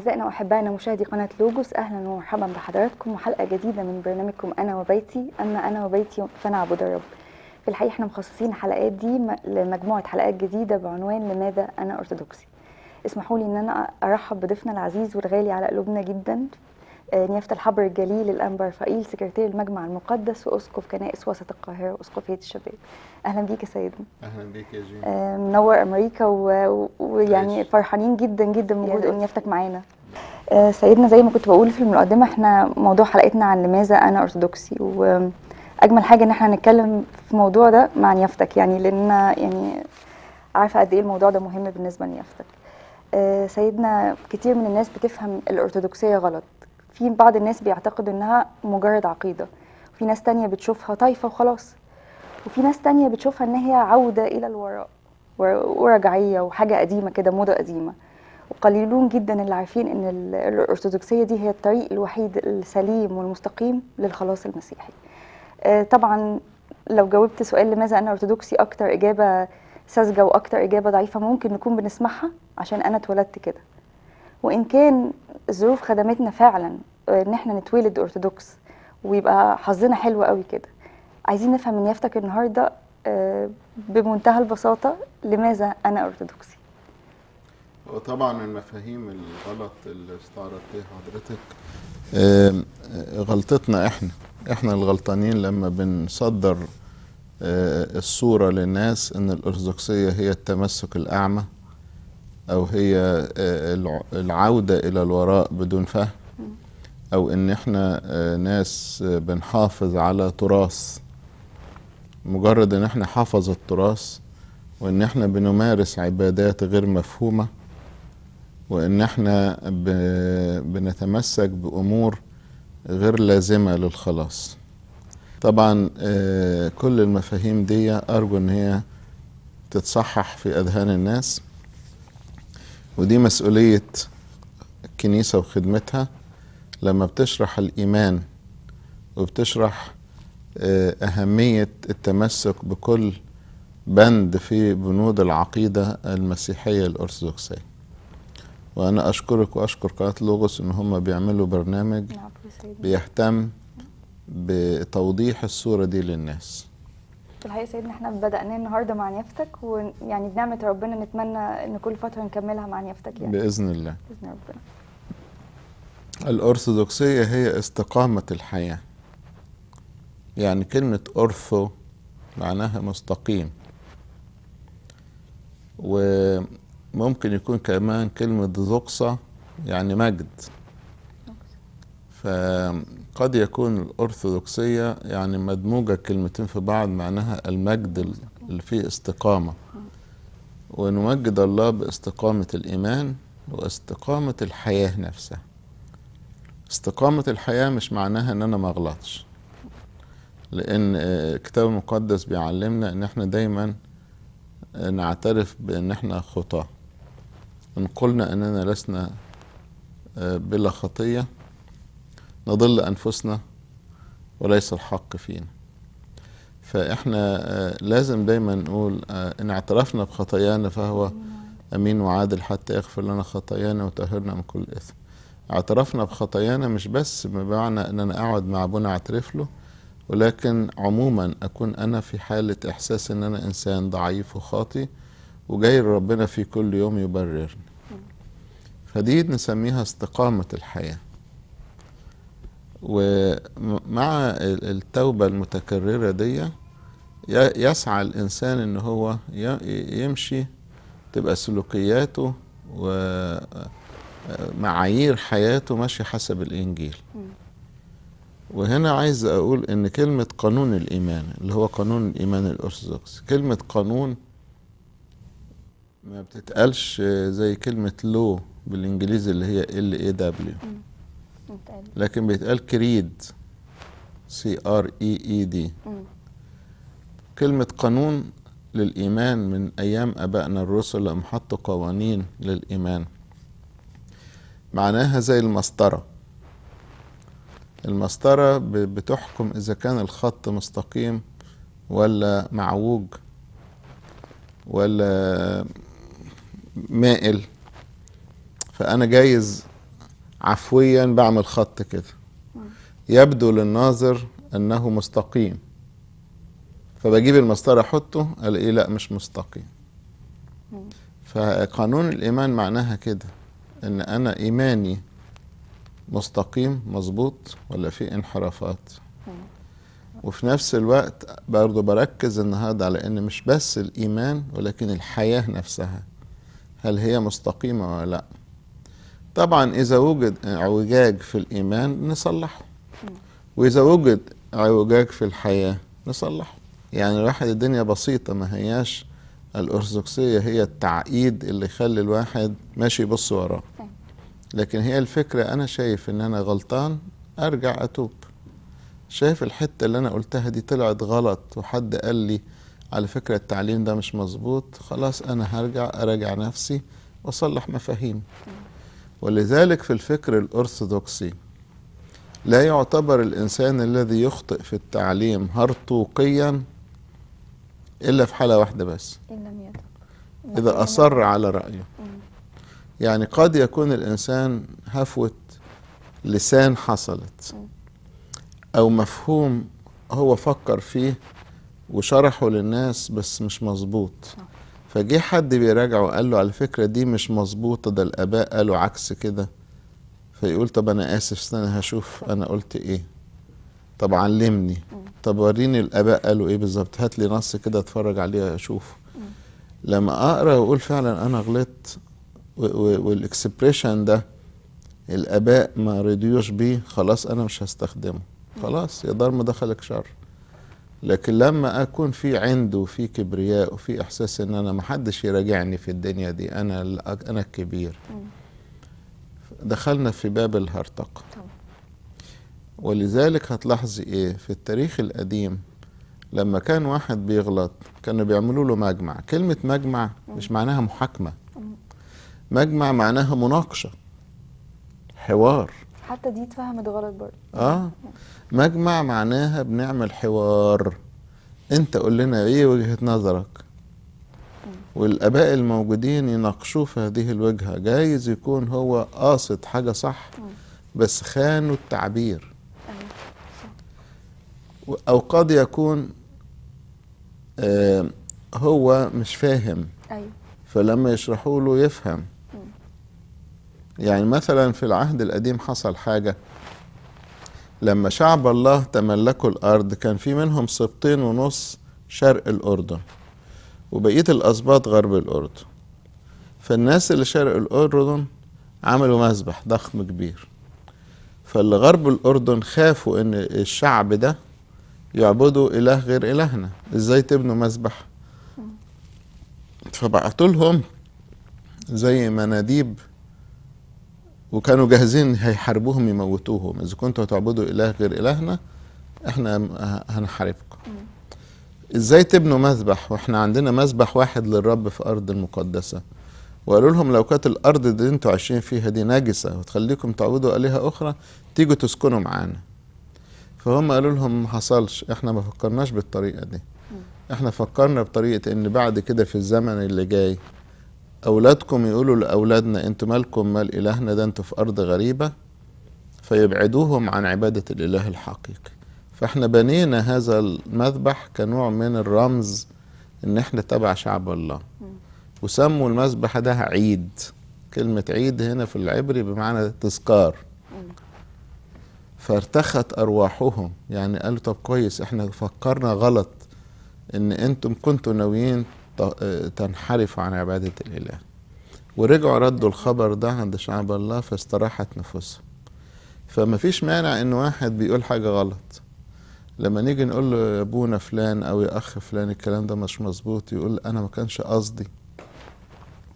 أعزائنا وأحبائنا مشاهدي قناة لوجوس أهلا ومرحبا بحضراتكم وحلقة جديدة من برنامجكم أنا وبيتي أما أنا وبيتي فنعبد الرب في الحقيقة احنا مخصصين الحلقات دي لمجموعة حلقات جديدة بعنوان لماذا أنا أرثوذكسي اسمحوا لي ان انا ارحب بضيفنا العزيز والغالي على قلوبنا جدا آه، نيافة الحبر الجليل الأنبا رفائيل سكرتير المجمع المقدس وأسقف كنائس وسط القاهرة وأسقفية الشباب أهلا بيك يا سيدنا أهلا بيك يا جيم آه، منور أمريكا ويعني فرحانين جدا جدا بوجود نيافتك معانا آه، سيدنا زي ما كنت بقول في المقدمة احنا موضوع حلقتنا عن لماذا أنا أرثوذكسي وأجمل حاجة إن احنا نتكلم في الموضوع ده مع نيافتك يعني لأن يعني عارفة قد إيه الموضوع ده مهم بالنسبة لنيافتك سيدنا كتير من الناس بتفهم الأرثوذكسية غلط في بعض الناس بيعتقد انها مجرد عقيده في ناس تانية بتشوفها طايفه وخلاص وفي ناس تانية بتشوفها ان هي عوده الى الوراء ورجعيه وحاجه قديمه كده موضه قديمه وقليلون جدا اللي عارفين ان الارثوذكسيه دي هي الطريق الوحيد السليم والمستقيم للخلاص المسيحي آه، طبعا لو جاوبت سؤال لماذا انا ارثوذكسي اكتر اجابه ساذجه واكتر اجابه ضعيفه ممكن نكون بنسمعها عشان انا اتولدت كده وان كان الظروف خدمتنا فعلا ان احنا نتولد ارثوذكس ويبقى حظنا حلو قوي كده عايزين نفهم من يافتك النهارده آه، بمنتهى البساطه لماذا انا ارثوذكسي طبعا المفاهيم الغلط اللي استعرضتها حضرتك آه، غلطتنا احنا احنا الغلطانين لما بنصدر آه، الصوره للناس ان الارثوذكسيه هي التمسك الاعمى او هي العوده الى الوراء بدون فهم او ان احنا آه، ناس آه، بنحافظ على تراث مجرد ان احنا حافظ التراث وان احنا بنمارس عبادات غير مفهومه وان احنا بنتمسك بامور غير لازمه للخلاص طبعا آه، كل المفاهيم دي ارجو ان هي تتصحح في اذهان الناس ودي مسؤوليه الكنيسه وخدمتها لما بتشرح الإيمان وبتشرح آه، أهمية التمسك بكل بند في بنود العقيدة المسيحية الأرثوذكسية وأنا أشكرك وأشكر قناة لوغوس إن هم بيعملوا برنامج بيهتم بتوضيح الصورة دي للناس الحقيقه سيدنا احنا بدأنا النهارده مع نيافتك ويعني بنعمه ربنا نتمنى ان كل فتره نكملها مع نيافتك يعني باذن الله باذن ربنا الأرثوذكسية هي استقامة الحياة يعني كلمة أرثو معناها مستقيم وممكن يكون كمان كلمة ذقصة يعني مجد فقد يكون الأرثوذكسية يعني مدموجة كلمتين في بعض معناها المجد اللي فيه استقامة ونمجد الله باستقامة الإيمان واستقامة الحياة نفسها استقامة الحياة مش معناها ان انا ما اغلطش لان آه، الكتاب المقدس بيعلمنا ان احنا دايما آه، نعترف بان احنا خطاة ان قلنا اننا لسنا آه، بلا خطية نضل انفسنا وليس الحق فينا فاحنا لازم دايما نقول ان اعترفنا بخطايانا فهو امين وعادل حتى يغفر لنا خطايانا وتطهرنا من كل اثم اعترفنا بخطايانا مش بس بمعنى ان انا اقعد مع ابونا اعترف له ولكن عموما اكون انا في حاله احساس ان انا انسان ضعيف وخاطي وجاي ربنا في كل يوم يبررني فدي نسميها استقامه الحياه ومع التوبه المتكرره دي يسعى الانسان ان هو يمشي تبقى سلوكياته و معايير حياته ماشية حسب الإنجيل وهنا عايز أقول إن كلمة قانون الإيمان اللي هو قانون الإيمان الأرثوذكسي كلمة قانون ما بتتقالش زي كلمة لو بالإنجليزي اللي هي ال اي دبليو لكن بيتقال كريد سي ار اي اي دي كلمة قانون للإيمان من أيام أبائنا الرسل لما حطوا قوانين للإيمان معناها زي المسطرة المسطرة بتحكم إذا كان الخط مستقيم ولا معوج ولا مائل فأنا جايز عفويا بعمل خط كده يبدو للناظر أنه مستقيم فبجيب المسطرة أحطه ألاقيه لا مش مستقيم فقانون الإيمان معناها كده ان انا ايماني مستقيم مظبوط ولا في انحرافات وفي نفس الوقت برضو بركز النهارده على ان مش بس الايمان ولكن الحياه نفسها هل هي مستقيمه ولا لا طبعا اذا وجد اعوجاج في الايمان نصلحه واذا وجد اعوجاج في الحياه نصلحه يعني الواحد الدنيا بسيطه ما هياش الأرثوذكسية هي التعقيد اللي يخلي الواحد ماشي يبص وراه لكن هي الفكرة أنا شايف إن أنا غلطان أرجع أتوب شايف الحتة اللي أنا قلتها دي طلعت غلط وحد قال لي على فكرة التعليم ده مش مظبوط خلاص أنا هرجع أراجع نفسي وأصلح مفاهيم ولذلك في الفكر الأرثوذكسي لا يعتبر الإنسان الذي يخطئ في التعليم هرطوقيا إلا في حالة واحدة بس إن لم إذا أصر على رأيه يعني قد يكون الإنسان هفوة لسان حصلت أو مفهوم هو فكر فيه وشرحه للناس بس مش مظبوط فجه حد بيراجعه وقال له على فكرة دي مش مظبوطة ده الآباء قالوا عكس كده فيقول طب أنا آسف استنى هشوف أنا قلت إيه طب علمني طب وريني الاباء قالوا ايه بالظبط هات لي نص كده اتفرج عليه اشوف لما اقرا واقول فعلا انا غلطت والاكسبريشن ده الاباء ما رضيوش بيه خلاص انا مش هستخدمه خلاص يا ما دخلك شر لكن لما اكون في عنده وفي كبرياء وفي احساس ان انا ما حدش يراجعني في الدنيا دي انا انا الكبير دخلنا في باب الهرطقه ولذلك هتلاحظي ايه في التاريخ القديم لما كان واحد بيغلط كانوا بيعملوا له مجمع كلمة مجمع مش معناها محاكمة مجمع معناها مناقشة حوار حتى دي اتفهمت غلط برضه اه مجمع معناها بنعمل حوار انت قول لنا ايه وجهة نظرك والاباء الموجودين يناقشوه في هذه الوجهة جايز يكون هو قاصد حاجة صح بس خانوا التعبير او قد يكون آه، هو مش فاهم ايوه فلما يشرحوا له يفهم يعني مثلا في العهد القديم حصل حاجه لما شعب الله تملكوا الارض كان في منهم سبطين ونص شرق الاردن وبقيه الاسباط غرب الاردن فالناس اللي شرق الاردن عملوا مسبح ضخم كبير فاللي غرب الاردن خافوا ان الشعب ده يعبدوا إله غير إلهنا إزاي تبنوا مذبح فبعتوا لهم زي مناديب وكانوا جاهزين هيحاربوهم يموتوهم إذا كنتوا هتعبدوا إله غير إلهنا إحنا هنحاربكم إزاي تبنوا مذبح وإحنا عندنا مذبح واحد للرب في أرض المقدسة وقالوا لهم لو كانت الارض اللي انتوا عايشين فيها دي نجسه وتخليكم تعبدوا الهه اخرى تيجوا تسكنوا معانا فهم قالوا لهم ما حصلش احنا ما فكرناش بالطريقه دي احنا فكرنا بطريقه ان بعد كده في الزمن اللي جاي اولادكم يقولوا لاولادنا انتوا مالكم مال الهنا ده انتوا في ارض غريبه فيبعدوهم عن عباده الاله الحقيقي فاحنا بنينا هذا المذبح كنوع من الرمز ان احنا تبع شعب الله وسموا المذبح ده عيد كلمه عيد هنا في العبري بمعنى تذكار فارتخت ارواحهم يعني قالوا طب كويس احنا فكرنا غلط ان انتم كنتوا ناويين تنحرفوا عن عباده الاله ورجعوا ردوا الخبر ده عند شعب الله فاستراحت نفوسهم فما فيش مانع ان واحد بيقول حاجه غلط لما نيجي نقول له يا ابونا فلان او يا اخ فلان الكلام ده مش مظبوط يقول انا ما كانش قصدي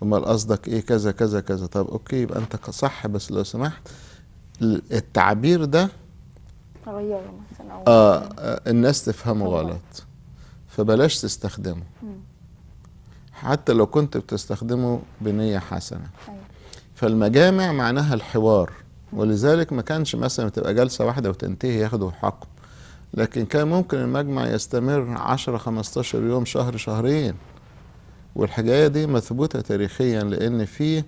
امال قصدك ايه كذا كذا كذا طب اوكي يبقى انت صح بس لو سمحت التعبير ده تغيروا مثلا آه, اه الناس تفهمه غلط فبلاش تستخدمه حتى لو كنت بتستخدمه بنيه حسنه أيوة. فالمجامع معناها الحوار ولذلك ما كانش مثلا تبقى جلسه واحده وتنتهي ياخدوا حقهم لكن كان ممكن المجمع يستمر 10 15 يوم شهر شهرين والحكايه دي مثبوته تاريخيا لان في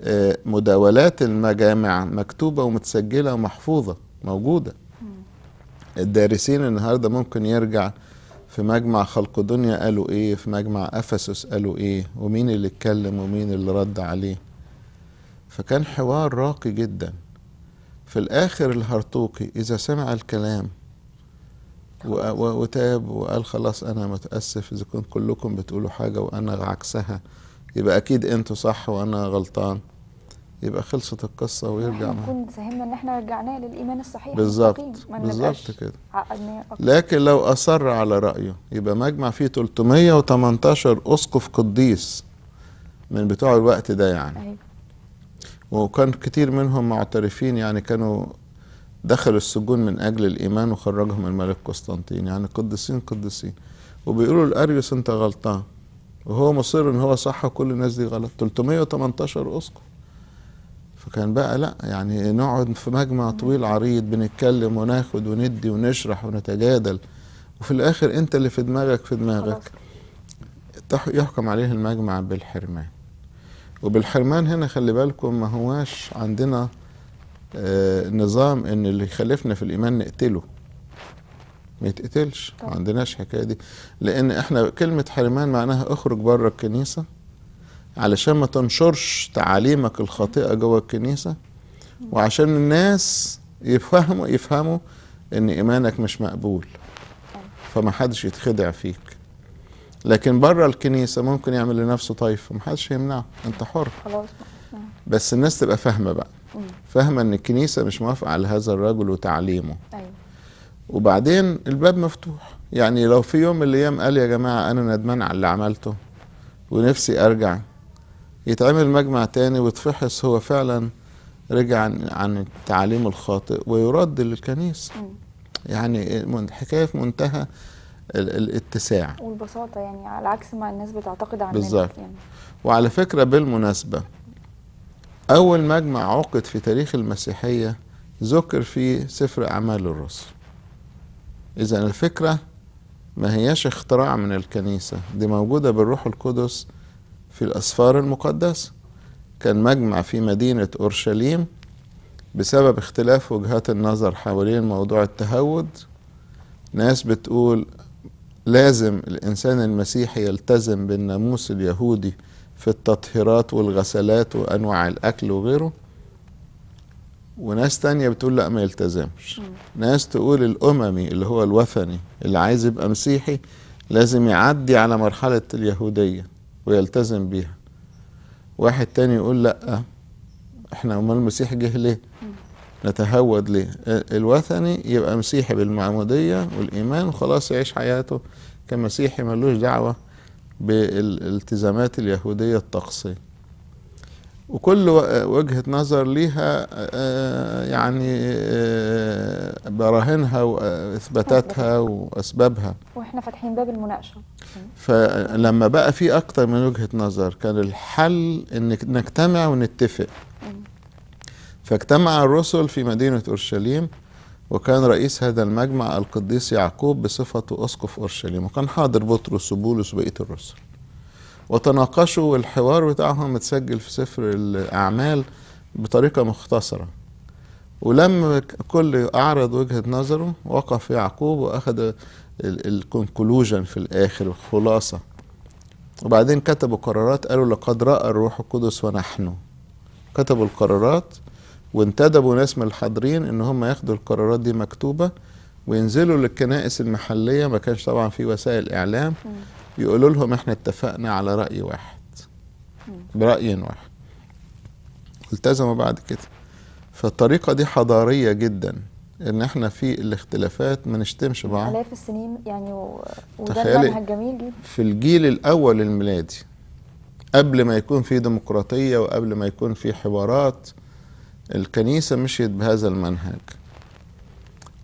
آه، مداولات المجامع مكتوبه ومتسجله ومحفوظه موجوده الدارسين النهارده ممكن يرجع في مجمع خلق دنيا قالوا ايه في مجمع افسس قالوا ايه ومين اللي اتكلم ومين اللي رد عليه فكان حوار راقي جدا في الاخر الهرطوقي اذا سمع الكلام وتاب وقال خلاص انا متاسف اذا كنت كلكم بتقولوا حاجه وانا عكسها يبقى اكيد انتوا صح وانا غلطان يبقى خلصت القصه ويرجع معاه. نكون ساهمنا ان احنا رجعناه للايمان الصحيح بالظبط بالظبط كده لكن لو اصر على رايه يبقى مجمع فيه 318 اسقف قديس من بتوع الوقت ده يعني أيوة. وكان كتير منهم معترفين يعني كانوا دخلوا السجون من اجل الايمان وخرجهم الملك قسطنطين يعني قديسين قديسين وبيقولوا لاريوس انت غلطان وهو مصر ان هو صح وكل الناس دي غلط 318 اسقف فكان بقى لا يعني نقعد في مجمع طويل عريض بنتكلم وناخد وندي ونشرح ونتجادل وفي الاخر انت اللي في دماغك في دماغك يحكم عليه المجمع بالحرمان وبالحرمان هنا خلي بالكم ما هواش عندنا آه، نظام ان اللي يخلفنا في الايمان نقتله ما يتقتلش ما عندناش الحكايه دي لان احنا كلمه حرمان معناها اخرج بره الكنيسه علشان ما تنشرش تعاليمك الخاطئة جوه الكنيسة وعشان الناس يفهموا يفهموا ان ايمانك مش مقبول فما حدش يتخدع فيك لكن بره الكنيسة ممكن يعمل لنفسه طايفة حدش يمنعه انت حر بس الناس تبقى فاهمة بقى فاهمة ان الكنيسة مش موافقة على هذا الرجل وتعليمه أيوة. وبعدين الباب مفتوح يعني لو في يوم من الايام قال يا جماعة انا ندمان على اللي عملته ونفسي ارجع يتعمل مجمع تاني ويتفحص هو فعلا رجع عن, عن التعليم الخاطئ ويرد للكنيسة يعني حكاية في منتهى الاتساع والبساطة يعني على عكس ما الناس بتعتقد عن بالظبط يعني. وعلى فكرة بالمناسبة أول مجمع عقد في تاريخ المسيحية ذكر فيه سفر أعمال الرسل إذا الفكرة ما هياش اختراع من الكنيسة دي موجودة بالروح القدس في الأسفار المقدسة كان مجمع في مدينة أورشليم بسبب اختلاف وجهات النظر حوالين موضوع التهود ناس بتقول لازم الإنسان المسيحي يلتزم بالناموس اليهودي في التطهيرات والغسلات وأنواع الأكل وغيره وناس تانية بتقول لا ما يلتزمش ناس تقول الأممي اللي هو الوثني اللي عايز يبقى مسيحي لازم يعدي على مرحلة اليهودية ويلتزم بيها واحد تاني يقول لا احنا امال المسيح جه ليه نتهود ليه الوثني يبقى مسيحي بالمعمودية والإيمان وخلاص يعيش حياته كمسيحي ملوش دعوة بالالتزامات اليهودية الطقسية وكل وجهة نظر ليها آه، آه، يعني آه، براهينها وإثباتاتها وأسبابها وإحنا فاتحين باب المناقشة فلما بقى في أكتر من وجهة نظر كان الحل إن نجتمع ونتفق فاجتمع الرسل في مدينة أورشليم وكان رئيس هذا المجمع القديس يعقوب بصفته أسقف أورشليم وكان حاضر بطرس وبولس وبقية الرسل وتناقشوا والحوار بتاعهم متسجل في سفر الأعمال بطريقة مختصرة ولما كل أعرض وجهة نظره وقف يعقوب وأخذ الكونكلوجن في الآخر الخلاصة وبعدين كتبوا قرارات قالوا لقد رأى الروح القدس ونحن كتبوا القرارات وانتدبوا ناس من الحاضرين ان هم ياخدوا القرارات دي مكتوبه وينزلوا للكنائس المحليه ما كانش طبعا في وسائل اعلام يقولوا لهم احنا اتفقنا على رأي واحد برأي واحد التزموا بعد كده فالطريقة دي حضارية جدا ان احنا في الاختلافات ما نشتمش بعض الاف السنين يعني و... وده المنهج جميل جدا في الجيل الاول الميلادي قبل ما يكون في ديمقراطيه وقبل ما يكون في حوارات الكنيسه مشيت بهذا المنهج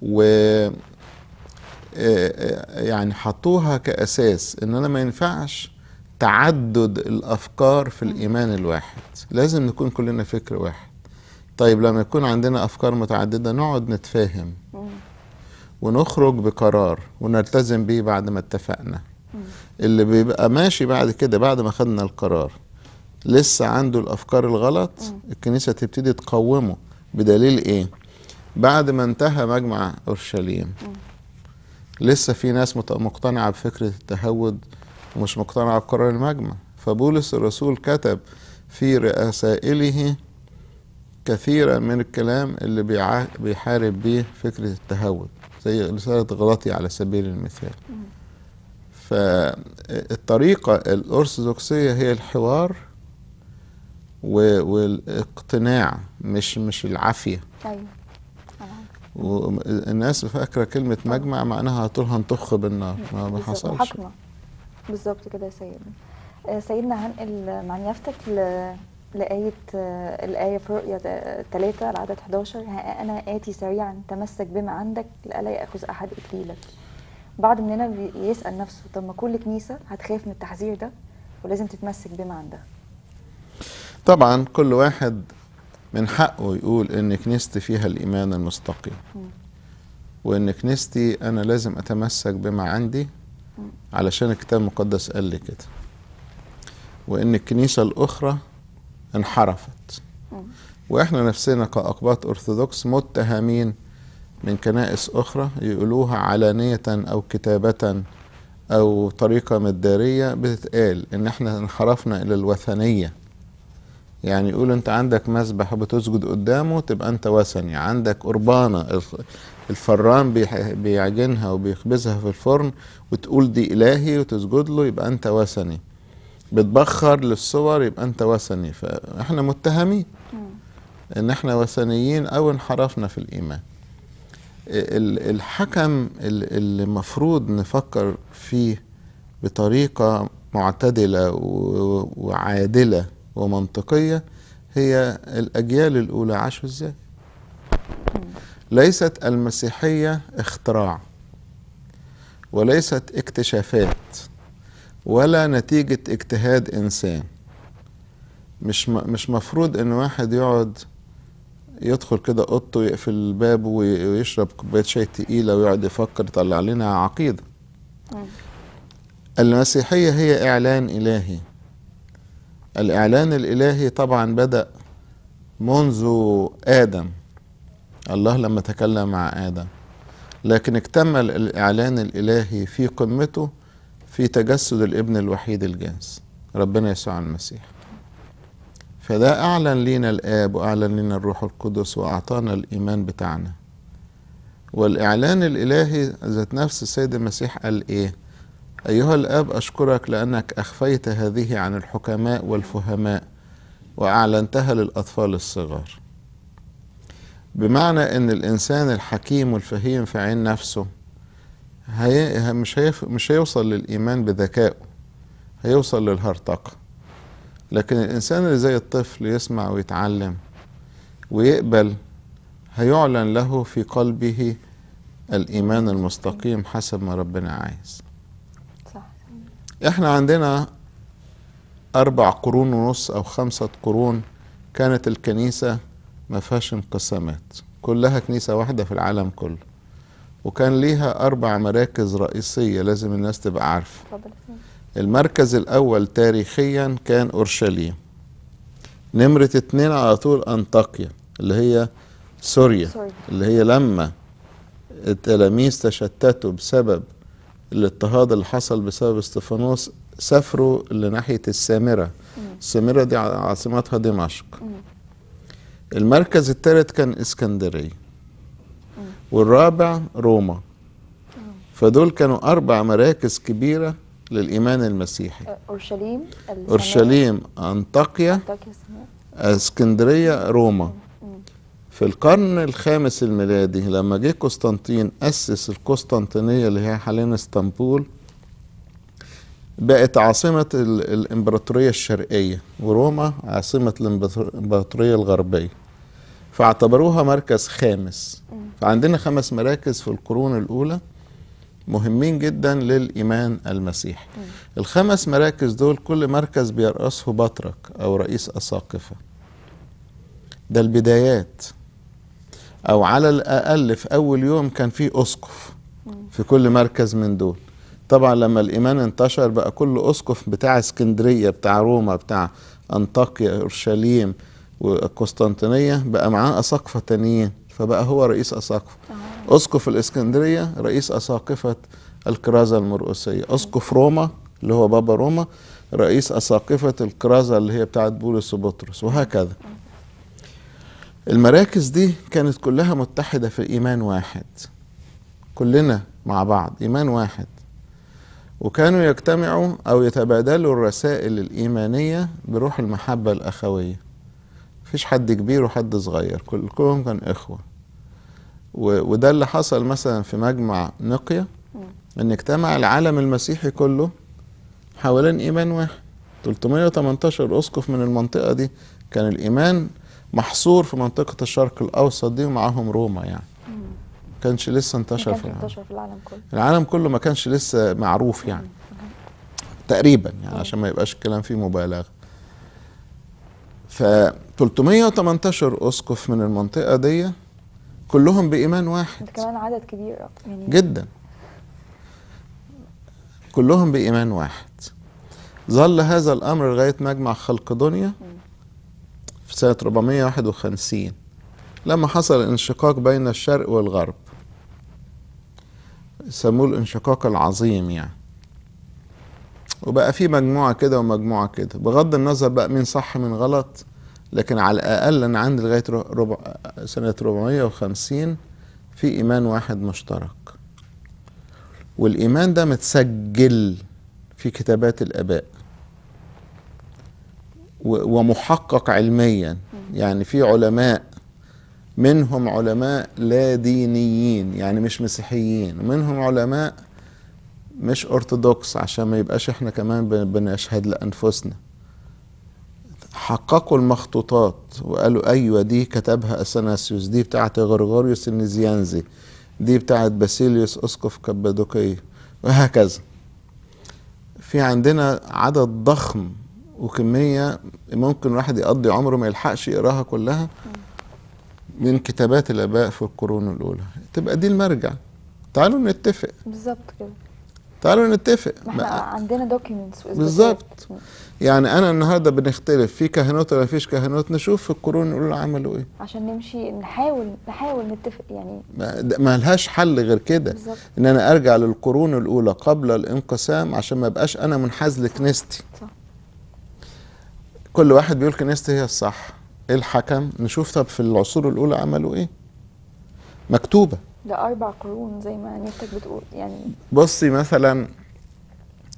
و يعني حطوها كأساس إن أنا ما ينفعش تعدد الأفكار في الإيمان الواحد لازم نكون كلنا فكر واحد طيب لما يكون عندنا أفكار متعددة نقعد نتفاهم ونخرج بقرار ونلتزم بيه بعد ما اتفقنا اللي بيبقى ماشي بعد كده بعد ما خدنا القرار لسه عنده الافكار الغلط الكنيسه تبتدي تقومه بدليل ايه بعد ما انتهى مجمع اورشليم لسه في ناس مقتنعة بفكرة التهود ومش مقتنعة بقرار المجمع فبولس الرسول كتب في رسائله كثيرا من الكلام اللي بيحارب بيه فكرة التهود زي رسالة غلطي على سبيل المثال فالطريقة الأرثوذكسية هي الحوار والاقتناع مش مش العافية أيوة. والناس فاكره كلمه مجمع معناها طول هنطخ بالنار ما حصلش بالظبط كده يا سيدنا آه، سيدنا هنقل مع نيافتك لآية آه، الآية في رؤية 3 العدد 11 ها أنا آتي سريعا تمسك بما عندك لألا يأخذ أحد إكليلك بعض مننا بيسأل نفسه طب ما كل كنيسة هتخاف من التحذير ده ولازم تتمسك بما عندها طبعا كل واحد من حقه يقول ان كنيستي فيها الايمان المستقيم وان كنيستي انا لازم اتمسك بما عندي علشان الكتاب المقدس قال لي كده وان الكنيسه الاخرى انحرفت واحنا نفسنا كاقباط ارثوذكس متهمين من كنائس اخرى يقولوها علانيه او كتابه او طريقه مداريه بتتقال ان احنا انحرفنا الى الوثنيه يعني يقول انت عندك مسبح بتسجد قدامه تبقى انت وثني عندك قربانه الفران بيعجنها وبيخبزها في الفرن وتقول دي الهي وتسجد له يبقى انت وثني بتبخر للصور يبقى انت وثني فاحنا متهمين ان احنا وثنيين او انحرفنا في الايمان الحكم اللي المفروض نفكر فيه بطريقه معتدله وعادله ومنطقية هي الأجيال الأولى عاشوا إزاي ليست المسيحية اختراع وليست اكتشافات ولا نتيجة اجتهاد إنسان مش مش مفروض إن واحد يقعد يدخل كده اوضته يقفل الباب ويشرب كوبايه شاي تقيله ويقعد يفكر يطلع لنا عقيده المسيحيه هي اعلان الهي الإعلان الإلهي طبعا بدأ منذ آدم الله لما تكلم مع آدم لكن اكتمل الإعلان الإلهي في قمته في تجسد الابن الوحيد الجنس ربنا يسوع المسيح فده أعلن لينا الآب وأعلن لينا الروح القدس وأعطانا الإيمان بتاعنا والإعلان الإلهي ذات نفس السيد المسيح قال إيه أيها الآب أشكرك لأنك أخفيت هذه عن الحكماء والفهماء وأعلنتها للأطفال الصغار بمعنى أن الإنسان الحكيم والفهيم في عين نفسه هي مش, هي مش هيوصل للإيمان بذكائه هيوصل للهرطقة لكن الإنسان اللي زي الطفل يسمع ويتعلم ويقبل هيعلن له في قلبه الإيمان المستقيم حسب ما ربنا عايز احنا عندنا اربع قرون ونص او خمسة قرون كانت الكنيسة ما فيهاش انقسامات كلها كنيسة واحدة في العالم كله وكان ليها اربع مراكز رئيسية لازم الناس تبقى عارفة المركز الاول تاريخيا كان اورشليم نمرة اتنين على طول انطاكيا اللي هي سوريا اللي هي لما التلاميذ تشتتوا بسبب الاضطهاد اللي حصل بسبب استفانوس سافروا لناحية السامرة السامرة دي عاصمتها دمشق المركز الثالث كان اسكندرية والرابع روما فدول كانوا أربع مراكز كبيرة للإيمان المسيحي أورشليم أورشليم أنطاكيا اسكندرية روما في القرن الخامس الميلادي لما جه قسطنطين أسس القسطنطينية اللي هي حاليا اسطنبول بقت عاصمة الإمبراطورية الشرقية وروما عاصمة الإمبراطورية الغربية فاعتبروها مركز خامس فعندنا خمس مراكز في القرون الأولى مهمين جدا للإيمان المسيحي الخمس مراكز دول كل مركز بيرأسه بطرك أو رئيس أساقفة ده البدايات او على الاقل في اول يوم كان في اسقف في كل مركز من دول طبعا لما الايمان انتشر بقى كل اسقف بتاع اسكندريه بتاع روما بتاع انطاكيا اورشليم وقسطنطينيه بقى معاه اساقفه تانيين فبقى هو رئيس اساقفه اسقف الاسكندريه رئيس اساقفه الكرازه المرقسيه اسقف روما اللي هو بابا روما رئيس اساقفه الكرازه اللي هي بتاعت بولس وبطرس وهكذا المراكز دي كانت كلها متحدة في إيمان واحد كلنا مع بعض إيمان واحد وكانوا يجتمعوا أو يتبادلوا الرسائل الإيمانية بروح المحبة الأخوية مفيش حد كبير وحد صغير كلهم كان إخوة وده اللي حصل مثلا في مجمع نقية أن اجتمع العالم المسيحي كله حوالين إيمان واحد 318 أسقف من المنطقة دي كان الإيمان محصور في منطقه الشرق الاوسط دي ومعاهم روما يعني ما كانش لسه انتشر في العالم في العالم كله العالم كله ما كانش لسه معروف يعني تقريبا يعني عشان ما يبقاش الكلام فيه مبالغه ف 318 اسقف من المنطقه دي كلهم بايمان واحد ده كمان عدد كبير يعني جدا كلهم بايمان واحد ظل هذا الامر لغايه مجمع خلق دنيا في سنة 451 لما حصل الانشقاق بين الشرق والغرب سموه الانشقاق العظيم يعني وبقى في مجموعة كده ومجموعة كده بغض النظر بقى مين صح من غلط لكن على الأقل أنا عندي لغاية ربع سنة 450 في إيمان واحد مشترك والإيمان ده متسجل في كتابات الآباء ومحقق علميا يعني في علماء منهم علماء لا دينيين يعني مش مسيحيين ومنهم علماء مش ارثوذكس عشان ما يبقاش احنا كمان بنشهد لانفسنا حققوا المخطوطات وقالوا ايوه دي كتبها اثناسيوس دي بتاعت غرغوريوس النزيانزي دي بتاعت باسيليوس اسقف كبادوكيه وهكذا في عندنا عدد ضخم وكميه ممكن الواحد يقضي عمره ما يلحقش يقراها كلها من كتابات الاباء في القرون الاولى تبقى دي المرجع تعالوا نتفق بالظبط كده تعالوا نتفق ما احنا عندنا دوكيومنتس بالظبط يعني انا النهارده بنختلف في كهنوت ولا فيش كهنوت نشوف في القرون الاولى عملوا ايه عشان نمشي نحاول نحاول نتفق يعني ما لهاش حل غير كده ان انا ارجع للقرون الاولى قبل الانقسام عشان ما ابقاش انا منحاز لكنيستي صح كل واحد بيقول كنيست هي إيه الصح إيه الحكم نشوف طب في العصور الأولى عملوا إيه مكتوبة ده أربع قرون زي ما نيتك بتقول يعني بصي مثلا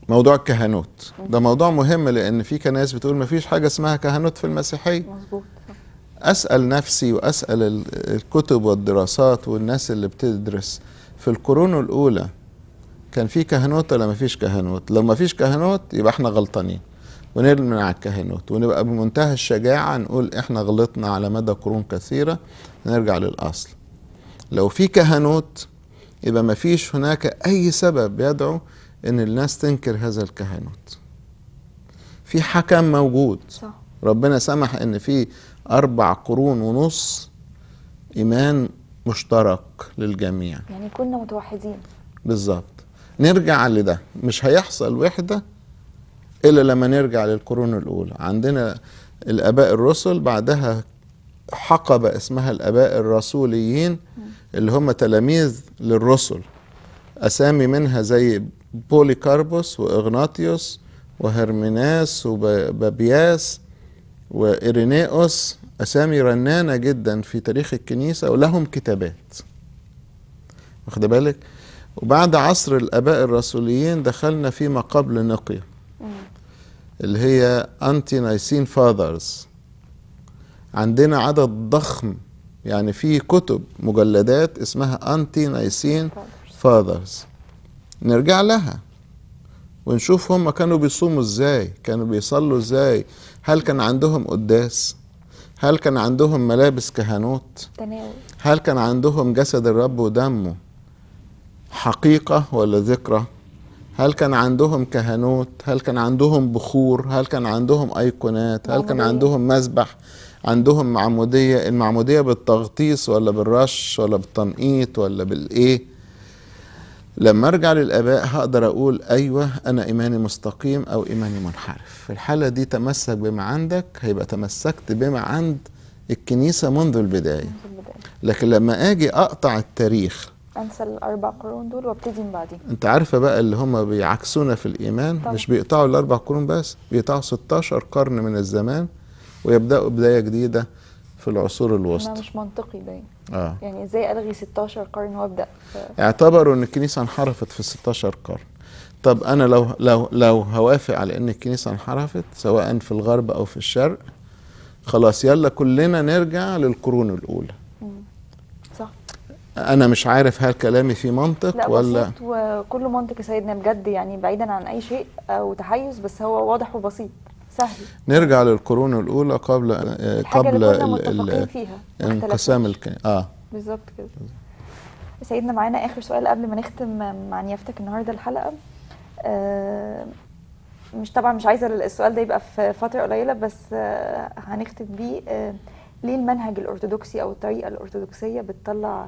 موضوع الكهنوت ده موضوع مهم لأن في كنايس بتقول ما فيش حاجة اسمها كهنوت في المسيحية مظبوط أسأل نفسي وأسأل الكتب والدراسات والناس اللي بتدرس في القرون الأولى كان في كهنوت ولا ما فيش كهنوت لو ما فيش كهنوت يبقى احنا غلطانين ونرمي على الكاهنوت ونبقى بمنتهى الشجاعة نقول احنا غلطنا على مدى قرون كثيرة نرجع للأصل لو في كهنوت يبقى ما فيش هناك أي سبب يدعو إن الناس تنكر هذا الكهنوت في حكم موجود صح. ربنا سمح إن في أربع قرون ونص إيمان مشترك للجميع يعني كنا متوحدين بالظبط نرجع لده مش هيحصل وحدة إلا لما نرجع للقرون الأولى عندنا الآباء الرسل بعدها حقبة اسمها الآباء الرسوليين اللي هم تلاميذ للرسل أسامي منها زي بوليكاربوس وإغناطيوس وهرميناس وبابياس وإيرينيوس أسامي رنانة جدا في تاريخ الكنيسة ولهم كتابات واخد بالك وبعد عصر الآباء الرسوليين دخلنا فيما قبل نقيه اللي هي انتي نايسين فاذرز عندنا عدد ضخم يعني في كتب مجلدات اسمها انتي نايسين فاذرز نرجع لها ونشوف هم كانوا بيصوموا ازاي كانوا بيصلوا ازاي هل كان عندهم قداس هل كان عندهم ملابس كهنوت هل كان عندهم جسد الرب ودمه حقيقة ولا ذكرى هل كان عندهم كهنوت هل كان عندهم بخور هل كان عندهم ايقونات هل كان عندهم مسبح عندهم معمودية المعمودية بالتغطيس ولا بالرش ولا بالتنقيط ولا بالايه لما ارجع للاباء هقدر اقول ايوه انا ايماني مستقيم او ايماني منحرف في الحالة دي تمسك بما عندك هيبقى تمسكت بما عند الكنيسة منذ البداية لكن لما اجي اقطع التاريخ انسى الاربع قرون دول وابتدي من بعدين انت عارفه بقى اللي هم بيعكسونا في الايمان طبعا. مش بيقطعوا الاربع قرون بس بيقطعوا 16 قرن من الزمان ويبداوا بدايه جديده في العصور الوسطى مش منطقي باين اه يعني ازاي الغي 16 قرن وابدا ف... اعتبروا ان الكنيسه انحرفت في 16 قرن طب انا لو لو لو هوافق على ان الكنيسه انحرفت سواء في الغرب او في الشرق خلاص يلا كلنا نرجع للقرون الاولى انا مش عارف هل كلامي في منطق لا ولا بسيط وكله منطق يا سيدنا بجد يعني بعيدا عن اي شيء او تحيز بس هو واضح وبسيط سهل نرجع للقرون الاولى قبل آه، قبل انقسام الكيان اه بالظبط كده سيدنا معانا اخر سؤال قبل ما نختم مع نيافتك النهارده الحلقه آه مش طبعا مش عايزه السؤال ده يبقى في فتره قليله بس آه هنختم بيه آه ليه المنهج الارثوذكسي او الطريقه الارثوذكسيه بتطلع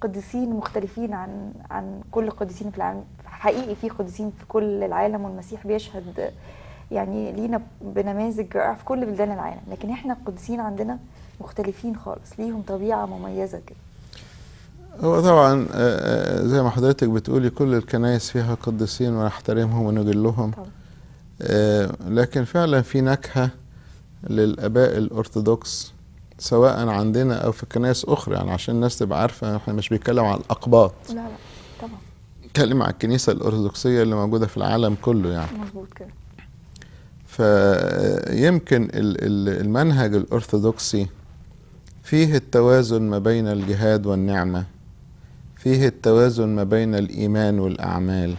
قديسين مختلفين عن عن كل القديسين في العالم حقيقي في قديسين في كل العالم والمسيح بيشهد يعني لينا بنماذج رائعه في كل بلدان العالم لكن احنا القديسين عندنا مختلفين خالص ليهم طبيعه مميزه كده هو طبعا آه، آه، زي ما حضرتك بتقولي كل الكنائس فيها قديسين ونحترمهم ونجلهم طبعا. آه، لكن فعلا في نكهه للاباء الارثوذكس سواء عندنا او في كنائس اخرى يعني عشان الناس تبقى عارفه احنا مش بنتكلم على الاقباط لا لا طبعا بيتكلم على الكنيسه الارثوذكسيه اللي موجوده في العالم كله يعني مظبوط كده فيمكن المنهج الارثوذكسي فيه التوازن ما بين الجهاد والنعمه فيه التوازن ما بين الايمان والاعمال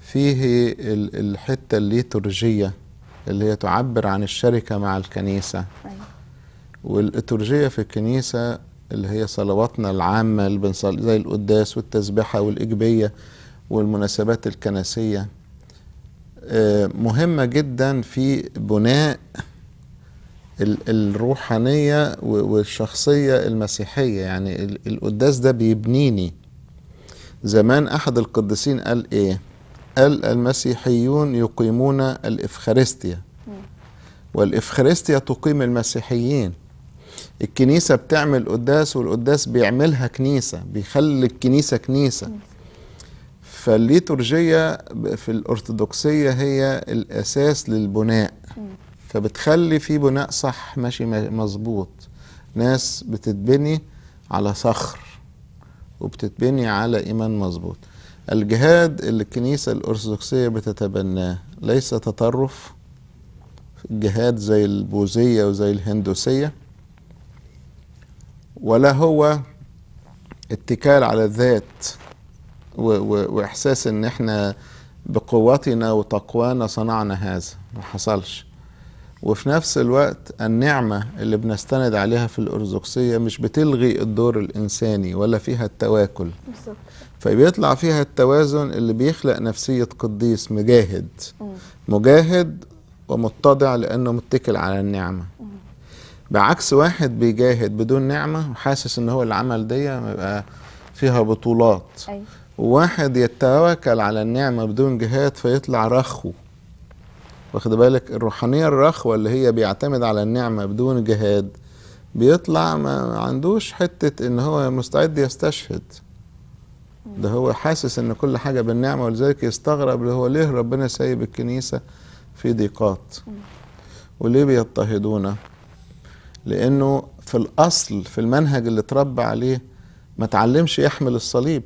فيه الحته الليتورجيه اللي هي تعبر عن الشركه مع الكنيسه أيوة. والليتورجية في الكنيسة اللي هي صلواتنا العامة اللي بنصلي زي القداس والتسبيحه والإجبية والمناسبات الكنسية آه، مهمة جدا في بناء الروحانية والشخصية المسيحية يعني القداس ده بيبنيني زمان أحد القديسين قال إيه؟ قال المسيحيون يقيمون الإفخارستيا والإفخارستيا تقيم المسيحيين الكنيسة بتعمل قداس والقداس بيعملها كنيسة بيخلي الكنيسة كنيسة فالليتورجية في الأرثوذكسية هي الأساس للبناء فبتخلي في بناء صح ماشي مظبوط ناس بتتبني على صخر وبتتبني على إيمان مظبوط الجهاد اللي الكنيسة الأرثوذكسية بتتبناه ليس تطرف جهاد زي البوذية وزي الهندوسية ولا هو اتكال على الذات و واحساس ان احنا بقوتنا وتقوانا صنعنا هذا ما حصلش وفي نفس الوقت النعمة اللي بنستند عليها في الأرزقسية مش بتلغي الدور الإنساني ولا فيها التواكل فبيطلع فيها التوازن اللي بيخلق نفسية قديس مجاهد مجاهد ومتضع لأنه متكل على النعمة بعكس واحد بيجاهد بدون نعمه وحاسس ان هو اللي عمل دي يبقى فيها بطولات أي. واحد يتوكل على النعمه بدون جهاد فيطلع رخو واخد بالك الروحانيه الرخوه اللي هي بيعتمد على النعمه بدون جهاد بيطلع ما عندوش حته ان هو مستعد يستشهد ده هو حاسس ان كل حاجه بالنعمه ولذلك يستغرب اللي هو ليه ربنا سايب الكنيسه في ضيقات وليه بيضطهدونا لأنه في الأصل في المنهج اللي اتربى عليه ما تعلمش يحمل الصليب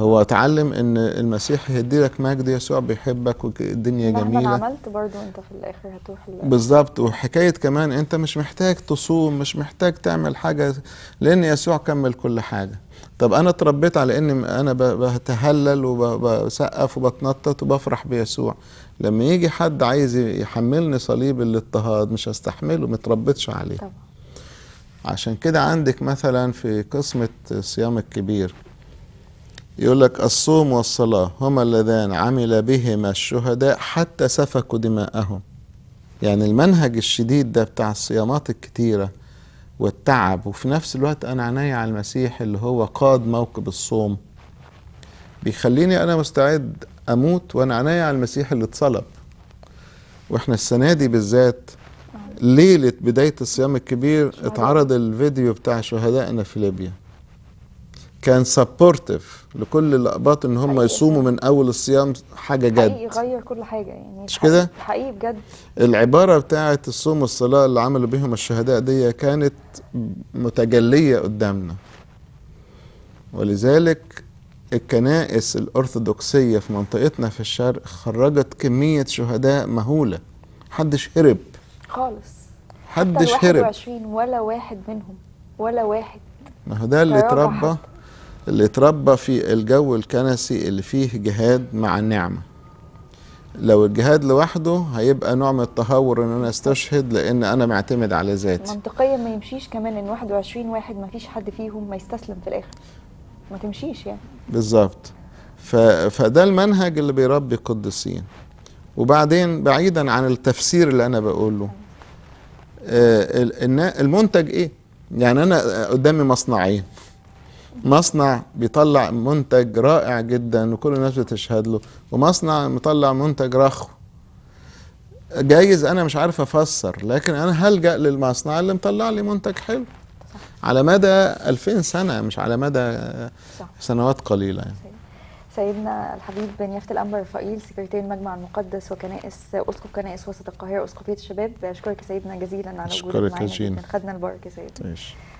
هو تعلم ان المسيح هيدي لك مجد يسوع بيحبك والدنيا جميله مهما عملت برضه انت في الاخر هتروح بالظبط وحكايه كمان انت مش محتاج تصوم مش محتاج تعمل حاجه لان يسوع كمل كل حاجه طب انا اتربيت على ان انا بتهلل وبسقف وبتنطط وبفرح بيسوع لما يجي حد عايز يحملني صليب الاضطهاد مش هستحمله متربيتش عليه طبعا. عشان كده عندك مثلا في قسمه صيام الكبير يقول لك الصوم والصلاة هما اللذان عمل بهما الشهداء حتى سفكوا دماءهم يعني المنهج الشديد ده بتاع الصيامات الكتيرة والتعب وفي نفس الوقت أنا عيني على المسيح اللي هو قاد موكب الصوم بيخليني أنا مستعد أموت وأنا عيني على المسيح اللي اتصلب واحنا السنة دي بالذات ليلة بداية الصيام الكبير اتعرض الفيديو بتاع شهدائنا في ليبيا كان سبورتيف لكل الاقباط ان هم يصوموا من اول الصيام حاجه جد حقيقي غير كل حاجه يعني مش كده حقيقي بجد العباره بتاعه الصوم والصلاه اللي عملوا بيهم الشهداء دي كانت متجليه قدامنا ولذلك الكنائس الارثوذكسيه في منطقتنا في الشرق خرجت كميه شهداء مهوله حدش هرب خالص حدش هرب ولا واحد منهم ولا واحد ما هو ده اللي اتربى اللي اتربى في الجو الكنسي اللي فيه جهاد مع النعمة لو الجهاد لوحده هيبقى نوع من التهور ان انا استشهد لان انا معتمد على ذاتي منطقيا ما يمشيش كمان ان 21 واحد ما فيش حد فيهم ما يستسلم في الاخر ما تمشيش يعني بالظبط ف... فده المنهج اللي بيربي القديسين وبعدين بعيدا عن التفسير اللي انا بقوله آه المنتج ايه يعني انا قدامي مصنعين مصنع بيطلع منتج رائع جدا وكل الناس بتشهد له ومصنع مطلع منتج رخو جايز انا مش عارف افسر لكن انا هلجا للمصنع اللي مطلع لي منتج حلو صح. على مدى 2000 سنه مش على مدى صح. سنوات قليله يعني. سيدنا الحبيب بن يافت الانبر رفائيل سكرتير المجمع المقدس وكنائس اسقف كنائس وسط القاهره اسقفيه الشباب اشكرك سيدنا جزيلا على وجودك معنا خدنا البركه سيدنا ماشي.